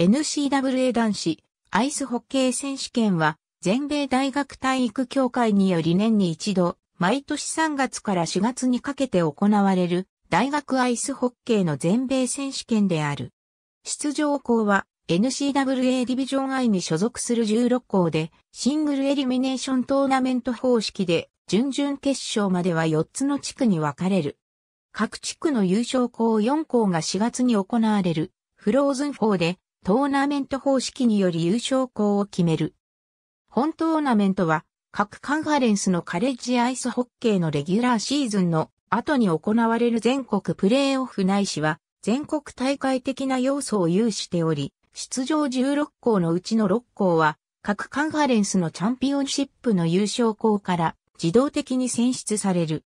n c w a 男子アイスホッケー選手権は全米大学体育協会により年に一度毎年3月から4月にかけて行われる大学アイスホッケーの全米選手権である。出場校は n c w a ディビジョン I に所属する16校でシングルエリミネーショントーナメント方式で準々決勝までは4つの地区に分かれる。各地区の優勝校4校が4月に行われるフローズン4でトーナメント方式により優勝校を決める。本トーナメントは、各カンファレンスのカレッジアイスホッケーのレギュラーシーズンの後に行われる全国プレーオフないしは、全国大会的な要素を有しており、出場16校のうちの6校は、各カンファレンスのチャンピオンシップの優勝校から自動的に選出される。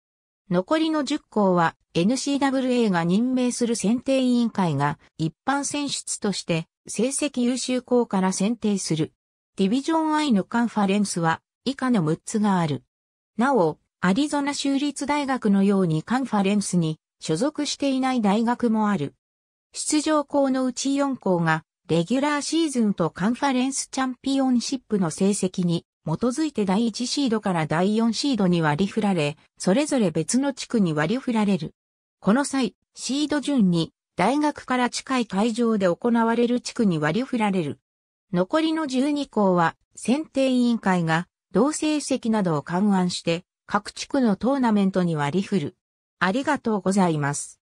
残りの10校は n c w a が任命する選定委員会が一般選出として成績優秀校から選定する。ディビジョン I のカンファレンスは以下の6つがある。なお、アリゾナ州立大学のようにカンファレンスに所属していない大学もある。出場校のうち4校がレギュラーシーズンとカンファレンスチャンピオンシップの成績に基づいて第1シードから第4シードに割り振られ、それぞれ別の地区に割り振られる。この際、シード順に大学から近い会場で行われる地区に割り振られる。残りの12校は選定委員会が同成績などを勘案して各地区のトーナメントに割り振る。ありがとうございます。